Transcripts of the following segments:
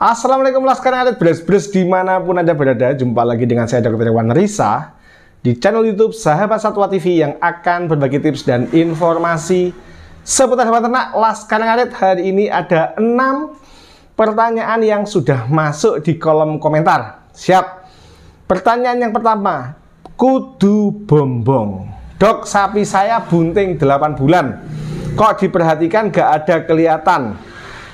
Assalamualaikum Laskar ada Beres-beres dimanapun Anda berada Jumpa lagi dengan saya Dr. Wan Risa Di channel Youtube Sahabat Satwa TV Yang akan berbagi tips dan informasi Seputar hewan ternak Laskar adat Hari ini ada enam pertanyaan yang sudah masuk di kolom komentar Siap Pertanyaan yang pertama Kudu bombong Dok sapi saya bunting 8 bulan Kok diperhatikan gak ada kelihatan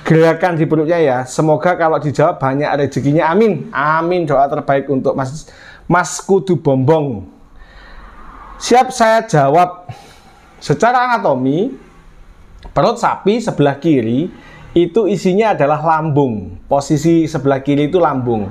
gerakan di perutnya ya. Semoga kalau dijawab banyak rezekinya. Amin. Amin. Doa terbaik untuk Mas Mas Kudu Bombong. Siap saya jawab. Secara anatomi, perut sapi sebelah kiri itu isinya adalah lambung. Posisi sebelah kiri itu lambung.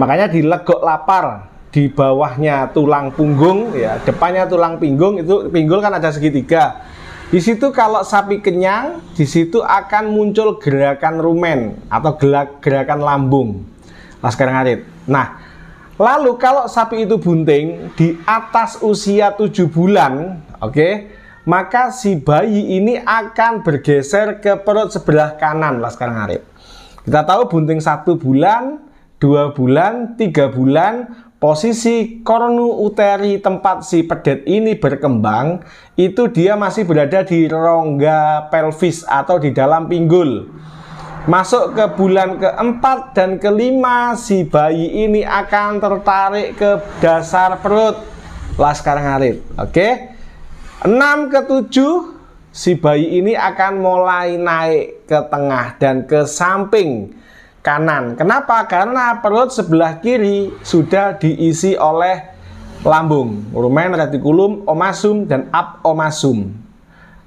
Makanya di legok lapar di bawahnya tulang punggung ya, depannya tulang pinggung itu pinggul kan ada segitiga di situ kalau sapi kenyang, di situ akan muncul gerakan rumen atau gerakan lambung. Laskar ngarit. Nah, lalu kalau sapi itu bunting di atas usia 7 bulan, oke, okay, maka si bayi ini akan bergeser ke perut sebelah kanan, laskar ngarit. Kita tahu bunting satu bulan, dua bulan, tiga bulan, posisi kornu uteri tempat si pedet ini berkembang itu dia masih berada di rongga pelvis atau di dalam pinggul Masuk ke bulan keempat dan kelima si bayi ini akan tertarik ke dasar perut laskar ngarit. Oke. 6 ke 7 si bayi ini akan mulai naik ke tengah dan ke samping kanan. Kenapa? Karena perut sebelah kiri sudah diisi oleh lambung, rumen retikulum omasum dan abomasum.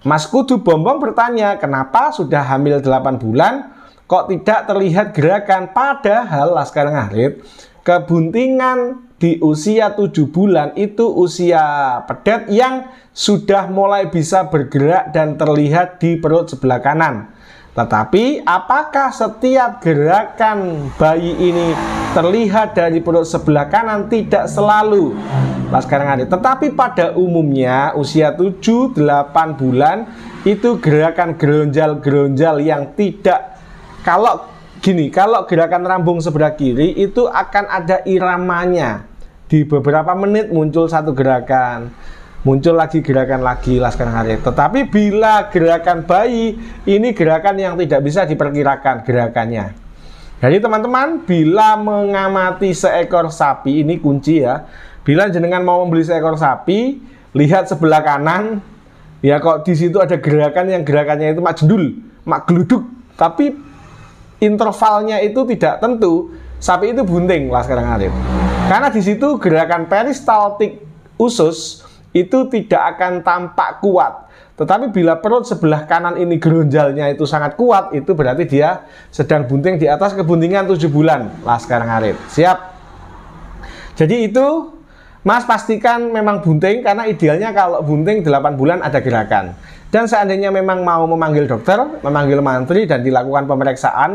Mas Kudu Bombong bertanya, kenapa sudah hamil 8 bulan kok tidak terlihat gerakan padahal Laskar Ngarit kebuntingan di usia 7 bulan itu usia pedet yang sudah mulai bisa bergerak dan terlihat di perut sebelah kanan. Tetapi apakah setiap gerakan bayi ini terlihat dari perut sebelah kanan? Tidak selalu. Pas sekarang ada. Tetapi pada umumnya usia 7-8 bulan itu gerakan geronjal-geronjal yang tidak kalau gini, kalau gerakan rambung sebelah kiri itu akan ada iramanya. Di beberapa menit muncul satu gerakan muncul lagi gerakan lagi laskar hari tetapi bila gerakan bayi ini gerakan yang tidak bisa diperkirakan gerakannya jadi teman-teman bila mengamati seekor sapi ini kunci ya bila jenengan mau membeli seekor sapi lihat sebelah kanan ya kok di situ ada gerakan yang gerakannya itu mak jendul mak geluduk tapi intervalnya itu tidak tentu sapi itu bunting lah sekarang karena di situ gerakan peristaltik usus itu tidak akan tampak kuat. Tetapi bila perut sebelah kanan ini geronjalnya itu sangat kuat, itu berarti dia sedang bunting di atas kebuntingan 7 bulan. Laskar ngarit. Siap. Jadi itu Mas pastikan memang bunting karena idealnya kalau bunting 8 bulan ada gerakan. Dan seandainya memang mau memanggil dokter, memanggil mantri dan dilakukan pemeriksaan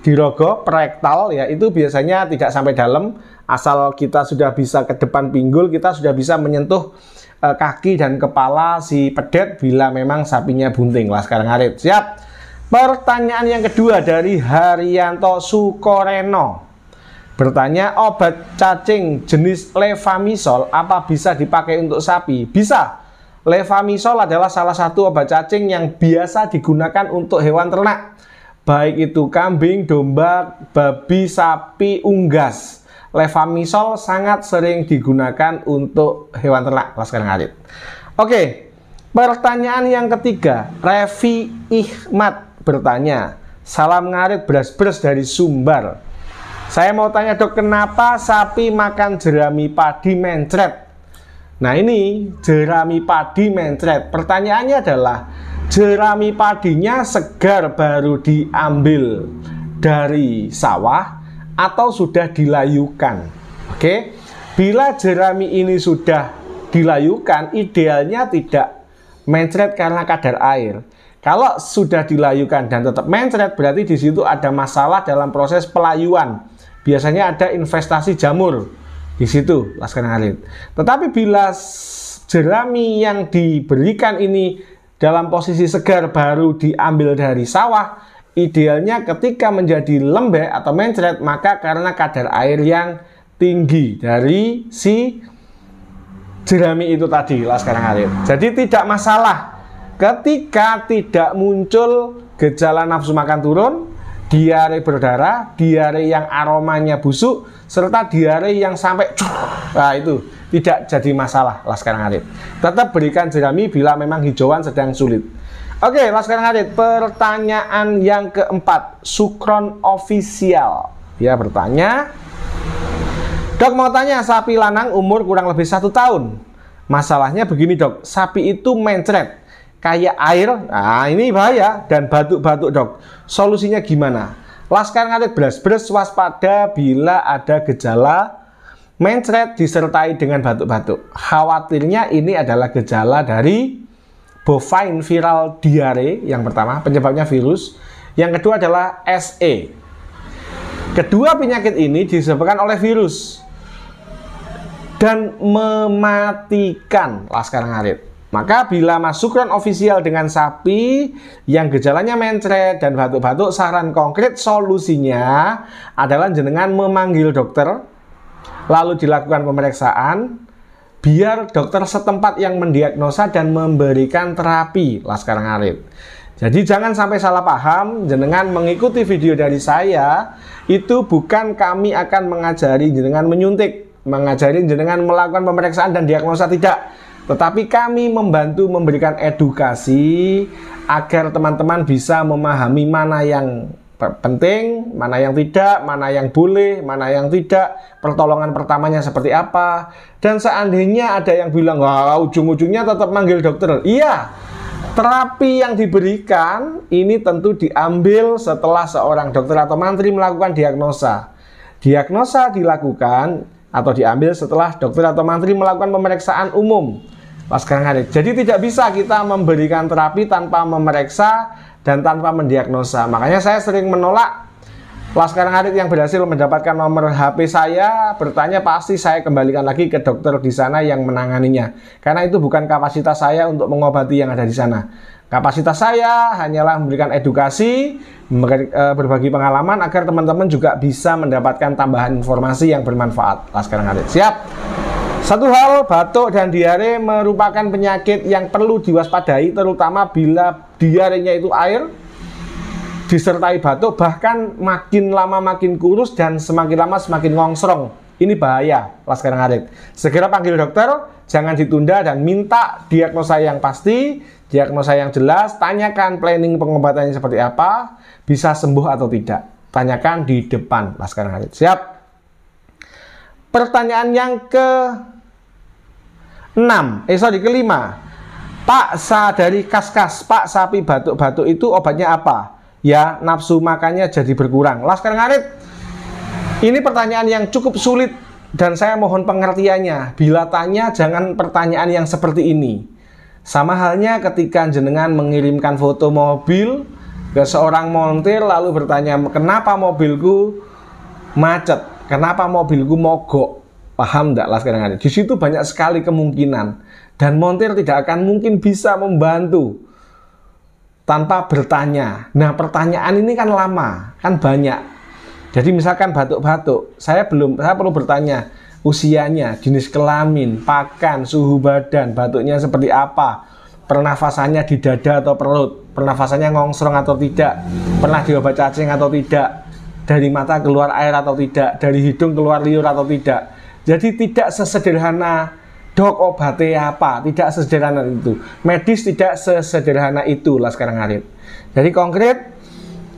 di dirogo prektal ya itu biasanya tidak sampai dalam asal kita sudah bisa ke depan pinggul kita sudah bisa menyentuh uh, kaki dan kepala si pedet bila memang sapinya bunting lah sekarang Arif siap pertanyaan yang kedua dari Haryanto Sukoreno bertanya obat cacing jenis levamisol apa bisa dipakai untuk sapi bisa levamisol adalah salah satu obat cacing yang biasa digunakan untuk hewan ternak baik itu kambing, domba, babi, sapi, unggas levamisol sangat sering digunakan untuk hewan ternak kelas ngarit. Oke, pertanyaan yang ketiga, Revi Ikhmat bertanya, salam ngarit beras-beras dari Sumbar. Saya mau tanya dok, kenapa sapi makan jerami padi mencret? Nah ini jerami padi mencret. Pertanyaannya adalah, jerami padinya segar baru diambil dari sawah atau sudah dilayukan. Oke. Bila jerami ini sudah dilayukan, idealnya tidak mencret karena kadar air. Kalau sudah dilayukan dan tetap mencret, berarti di situ ada masalah dalam proses pelayuan. Biasanya ada investasi jamur di situ, laskar ngarit. Tetapi bila jerami yang diberikan ini dalam posisi segar baru diambil dari sawah, Idealnya ketika menjadi lembek atau mencret maka karena kadar air yang tinggi dari si jerami itu tadi lah sekarang alir. Jadi tidak masalah ketika tidak muncul gejala nafsu makan turun, diare berdarah, diare yang aromanya busuk serta diare yang sampai nah itu tidak jadi masalah lah sekarang alir. Tetap berikan jerami bila memang hijauan sedang sulit. Oke, Mas Karen Hadid, pertanyaan yang keempat, Sukron official. Ya, bertanya. Dok mau tanya, sapi lanang umur kurang lebih satu tahun. Masalahnya begini dok, sapi itu mencret, kayak air, nah ini bahaya, dan batuk-batuk dok. Solusinya gimana? Laskar ngadet beres-beres, waspada bila ada gejala mencret disertai dengan batuk-batuk. Khawatirnya ini adalah gejala dari bovine viral diare yang pertama, penyebabnya virus. Yang kedua adalah SE. Kedua penyakit ini disebabkan oleh virus dan mematikan laskar ngarit. Maka bila masuk ofisial dengan sapi yang gejalanya mencret dan batuk-batuk, saran konkret solusinya adalah jenengan memanggil dokter, lalu dilakukan pemeriksaan, biar dokter setempat yang mendiagnosa dan memberikan terapi laskar ngarit. Jadi jangan sampai salah paham, jenengan mengikuti video dari saya, itu bukan kami akan mengajari jenengan menyuntik, mengajari jenengan melakukan pemeriksaan dan diagnosa tidak. Tetapi kami membantu memberikan edukasi agar teman-teman bisa memahami mana yang penting, mana yang tidak, mana yang boleh, mana yang tidak, pertolongan pertamanya seperti apa. Dan seandainya ada yang bilang, wah ujung-ujungnya tetap manggil dokter. Iya, terapi yang diberikan ini tentu diambil setelah seorang dokter atau mantri melakukan diagnosa. Diagnosa dilakukan atau diambil setelah dokter atau mantri melakukan pemeriksaan umum. Pas sekarang hari. Jadi tidak bisa kita memberikan terapi tanpa memeriksa dan tanpa mendiagnosa. Makanya saya sering menolak Laskar Ngarit yang berhasil mendapatkan nomor HP saya bertanya pasti saya kembalikan lagi ke dokter di sana yang menanganinya karena itu bukan kapasitas saya untuk mengobati yang ada di sana. Kapasitas saya hanyalah memberikan edukasi, e, berbagi pengalaman agar teman-teman juga bisa mendapatkan tambahan informasi yang bermanfaat. Laskar Ngarit. Siap. Satu hal, batuk dan diare merupakan penyakit yang perlu diwaspadai terutama bila diarenya itu air disertai batuk bahkan makin lama makin kurus dan semakin lama semakin ngongsrong. Ini bahaya, Laskar Ngarit. Segera panggil dokter, jangan ditunda dan minta diagnosa yang pasti, diagnosa yang jelas, tanyakan planning pengobatannya seperti apa, bisa sembuh atau tidak. Tanyakan di depan Laskar Ngarit. Siap? Pertanyaan yang ke 6, eh sorry kelima. Paksa dari kas-kas, pak sapi batuk-batuk itu obatnya apa? Ya, nafsu makannya jadi berkurang. Laskar Ngarit, ini pertanyaan yang cukup sulit dan saya mohon pengertiannya. Bila tanya, jangan pertanyaan yang seperti ini. Sama halnya ketika jenengan mengirimkan foto mobil ke seorang montir lalu bertanya, kenapa mobilku macet? Kenapa mobilku mogok? Paham tidak Laskar yang ada? Di situ banyak sekali kemungkinan. Dan montir tidak akan mungkin bisa membantu tanpa bertanya. Nah pertanyaan ini kan lama, kan banyak. Jadi misalkan batuk-batuk, saya belum, saya perlu bertanya usianya, jenis kelamin, pakan, suhu badan, batuknya seperti apa, pernafasannya di dada atau perut, pernafasannya ngongsrong atau tidak, pernah diobat cacing atau tidak, dari mata keluar air atau tidak, dari hidung keluar liur atau tidak. Jadi tidak sesederhana dok obatnya apa, tidak sesederhana itu. Medis tidak sesederhana itu lah sekarang hari. Jadi konkret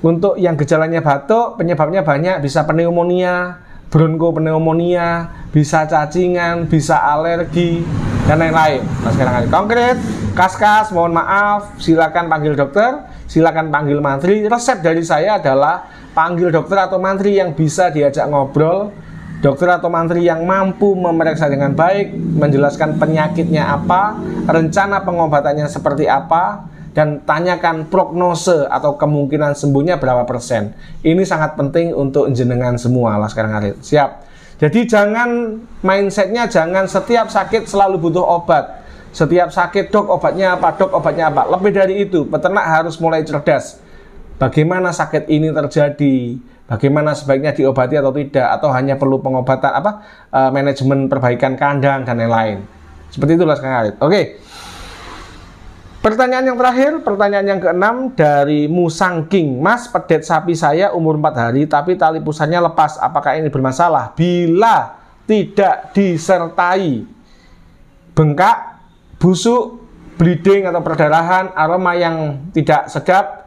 untuk yang gejalanya batuk, penyebabnya banyak, bisa pneumonia, pneumonia, bisa cacingan, bisa alergi, dan lain-lain. Nah, sekarang hari konkret, kas-kas, mohon maaf, silakan panggil dokter, silakan panggil mantri. Resep dari saya adalah panggil dokter atau mantri yang bisa diajak ngobrol, dokter atau mantri yang mampu memeriksa dengan baik, menjelaskan penyakitnya apa, rencana pengobatannya seperti apa, dan tanyakan prognose atau kemungkinan sembuhnya berapa persen. Ini sangat penting untuk jenengan semua lah sekarang ngarit. Siap. Jadi jangan mindsetnya jangan setiap sakit selalu butuh obat. Setiap sakit dok obatnya apa, dok obatnya apa. Lebih dari itu, peternak harus mulai cerdas bagaimana sakit ini terjadi, bagaimana sebaiknya diobati atau tidak, atau hanya perlu pengobatan apa e, manajemen perbaikan kandang dan lain-lain. Seperti itulah Kang Arif. Oke. Pertanyaan yang terakhir, pertanyaan yang keenam dari Musang King. Mas, pedet sapi saya umur 4 hari tapi tali pusatnya lepas. Apakah ini bermasalah? Bila tidak disertai bengkak, busuk, bleeding atau perdarahan, aroma yang tidak sedap,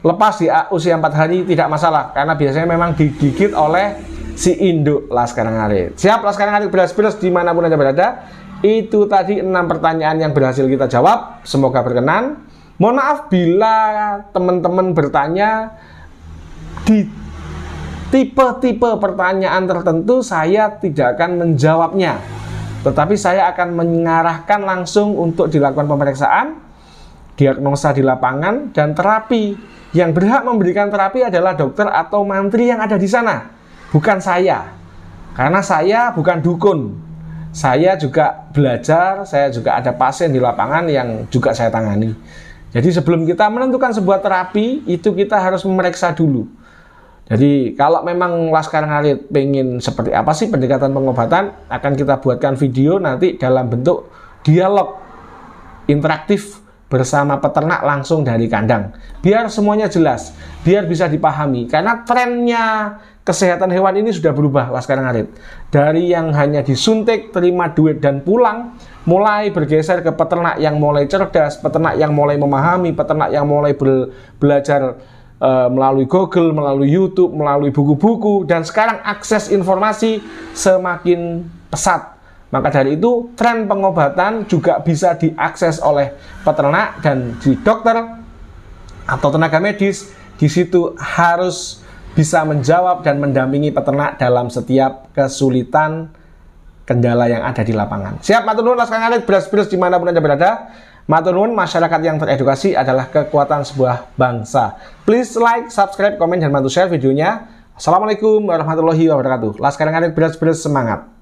lepas di usia 4 hari tidak masalah karena biasanya memang digigit oleh si induk laskar ngarit siap laskar ngarit belas belas dimanapun anda berada itu tadi enam pertanyaan yang berhasil kita jawab semoga berkenan mohon maaf bila teman-teman bertanya di tipe-tipe pertanyaan tertentu saya tidak akan menjawabnya tetapi saya akan mengarahkan langsung untuk dilakukan pemeriksaan diagnosa di lapangan dan terapi yang berhak memberikan terapi adalah dokter atau mantri yang ada di sana, bukan saya. Karena saya bukan dukun. Saya juga belajar, saya juga ada pasien di lapangan yang juga saya tangani. Jadi sebelum kita menentukan sebuah terapi, itu kita harus memeriksa dulu. Jadi kalau memang Laskar Ngarit pengen seperti apa sih pendekatan pengobatan, akan kita buatkan video nanti dalam bentuk dialog interaktif bersama peternak langsung dari kandang. Biar semuanya jelas, biar bisa dipahami. Karena trennya kesehatan hewan ini sudah berubah, Laskar Ngarit. Dari yang hanya disuntik, terima duit, dan pulang, mulai bergeser ke peternak yang mulai cerdas, peternak yang mulai memahami, peternak yang mulai be belajar e, melalui Google, melalui YouTube, melalui buku-buku, dan sekarang akses informasi semakin pesat maka dari itu, tren pengobatan juga bisa diakses oleh peternak dan di dokter atau tenaga medis. Di situ harus bisa menjawab dan mendampingi peternak dalam setiap kesulitan kendala yang ada di lapangan. Siap, matur nuwun Laskar Ngarit, beras-beras dimanapun Anda berada. Matur masyarakat yang teredukasi adalah kekuatan sebuah bangsa. Please like, subscribe, komen, dan bantu share videonya. Assalamualaikum warahmatullahi wabarakatuh. Laskar Ngarit, beras-beras semangat.